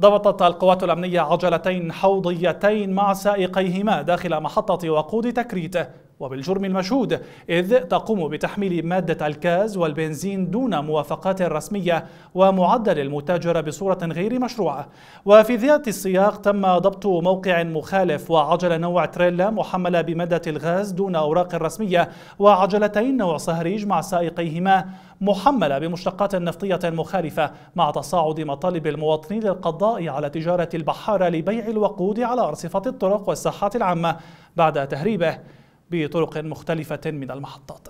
ضبطت القوات الأمنية عجلتين حوضيتين مع سائقيهما داخل محطة وقود تكريته وبالجرم المشهود إذ تقوم بتحميل مادة الكاز والبنزين دون موافقات رسمية ومعدل المتاجر بصورة غير مشروعة وفي ذات السياق تم ضبط موقع مخالف وعجلة نوع تريلا محملة بمادة الغاز دون أوراق رسمية وعجلتين نوع صهريج مع سائقيهما محملة بمشتقات نفطية مخالفة مع تصاعد مطالب المواطنين للقضاء على تجارة البحارة لبيع الوقود على أرصفة الطرق والساحات العامة بعد تهريبه بطرق مختلفة من المحطات